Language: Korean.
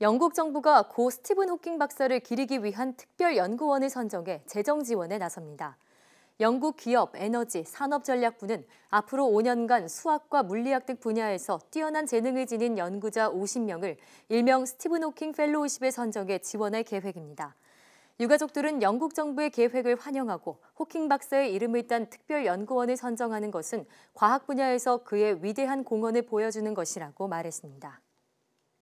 영국 정부가 고 스티븐 호킹 박사를 기리기 위한 특별 연구원을 선정해 재정 지원에 나섭니다. 영국 기업 에너지 산업전략부는 앞으로 5년간 수학과 물리학 등 분야에서 뛰어난 재능을 지닌 연구자 50명을 일명 스티븐 호킹 펠로우십에 선정해 지원할 계획입니다. 유가족들은 영국 정부의 계획을 환영하고 호킹 박사의 이름을 딴 특별 연구원을 선정하는 것은 과학 분야에서 그의 위대한 공헌을 보여주는 것이라고 말했습니다.